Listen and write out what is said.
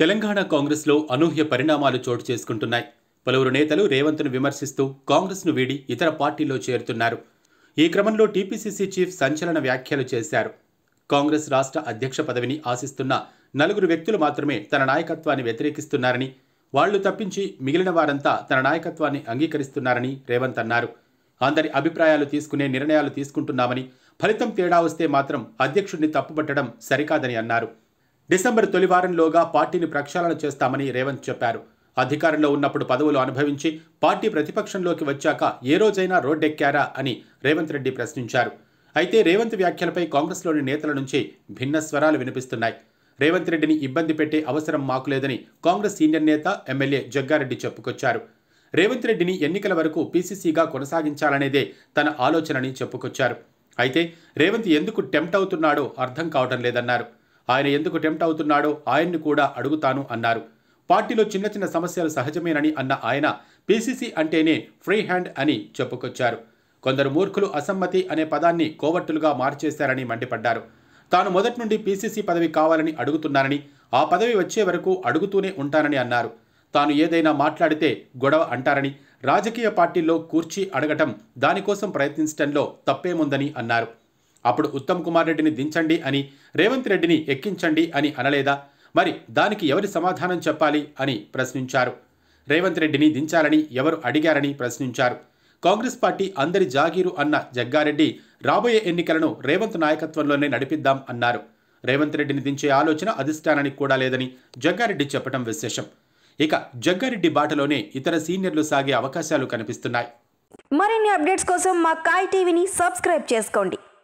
తెలంగాణ కాంగ్రెస్లో అనూహ్య పరిణామాలు చోటు చేసుకుంటున్నాయి పలువురు నేతలు రేవంత్ను విమర్శిస్తూ కాంగ్రెస్ను వీడి ఇతర పార్టీల్లో చేరుతున్నారు ఈ క్రమంలో టీపీసీసీ చీఫ్ సంచలన వ్యాఖ్యలు చేశారు కాంగ్రెస్ రాష్ట్ర అధ్యక్ష పదవిని ఆశిస్తున్న నలుగురు వ్యక్తులు మాత్రమే తన నాయకత్వాన్ని వ్యతిరేకిస్తున్నారని వాళ్లు తప్పించి మిగిలిన వారంతా తన నాయకత్వాన్ని అంగీకరిస్తున్నారని రేవంత్ అన్నారు అందరి అభిప్రాయాలు తీసుకునే నిర్ణయాలు తీసుకుంటున్నామని ఫలితం తేడా వస్తే మాత్రం అధ్యక్షుడిని తప్పుపట్టడం సరికాదని అన్నారు డిసెంబర్ తొలి వారంలోగా పార్టీని ప్రక్షాళన చేస్తామని రేవంత్ చెప్పారు అధికారంలో ఉన్నప్పుడు పదవులు అనుభవించి పార్టీ ప్రతిపక్షంలోకి వచ్చాక ఏ రోజైనా రోడ్డెక్కారా అని రేవంత్ రెడ్డి ప్రశ్నించారు అయితే రేవంత్ వ్యాఖ్యలపై కాంగ్రెస్లోని నేతల నుంచి భిన్న స్వరాలు వినిపిస్తున్నాయి రేవంత్ రెడ్డిని ఇబ్బంది పెట్టే అవసరం మాకు లేదని కాంగ్రెస్ సీనియర్ నేత ఎమ్మెల్యే జగ్గారెడ్డి చెప్పుకొచ్చారు రేవంత్ రెడ్డిని ఎన్నికల వరకు పీసీసీగా కొనసాగించాలనేదే తన ఆలోచనని చెప్పుకొచ్చారు అయితే రేవంత్ ఎందుకు టెంప్ట్ అవుతున్నాడో అర్థం కావడం లేదన్నారు ఆయన ఎందుకు టెంప్ట్ అవుతున్నాడో ఆయన్ని కూడా అడుగుతాను అన్నారు పార్టీలో చిన్న చిన్న సమస్యలు సహజమేనని అన్న ఆయన పీసీసీ అంటేనే ఫ్రీ హ్యాండ్ అని చెప్పుకొచ్చారు కొందరు మూర్ఖులు అసమ్మతి అనే పదాన్ని కోవట్టులుగా మార్చేశారని మండిపడ్డారు తాను మొదటి నుండి పీసీసీ పదవి కావాలని అడుగుతున్నానని ఆ పదవి వచ్చే వరకు అడుగుతూనే ఉంటానని అన్నారు తాను ఏదైనా మాట్లాడితే గొడవ అంటారని రాజకీయ పార్టీల్లో కూర్చి అడగటం దానికోసం ప్రయత్నించడంలో తప్పేముందని అన్నారు అప్పుడు ఉత్తమ్ కుమార్ రెడ్డిని దించండి అని రేవంత్ రెడ్డిని ఎక్కించండి అని అనలేదా మరి దానికి ఎవరి సమాధానం చెప్పాలి అని ప్రశ్నించారు రేవంత్ రెడ్డిని దించాలని ఎవరు అడిగారని ప్రశ్నించారు కాంగ్రెస్ పార్టీ అందరి జాగీరు అన్న జగ్గారెడ్డి రాబోయే ఎన్నికలను రేవంత్ నాయకత్వంలోనే నడిపిద్దాం అన్నారు రేవంత్ రెడ్డిని దించే ఆలోచన అధిష్టానానికి కూడా లేదని జగ్గారెడ్డి చెప్పడం విశేషం ఇక జగ్గారెడ్డి బాటలోనే ఇతర సీనియర్లు సాగే అవకాశాలు కనిపిస్తున్నాయి మరిన్ని అప్డేట్స్ కోసం మా కాయ్ టీవీని సబ్స్క్రైబ్ చేసుకోండి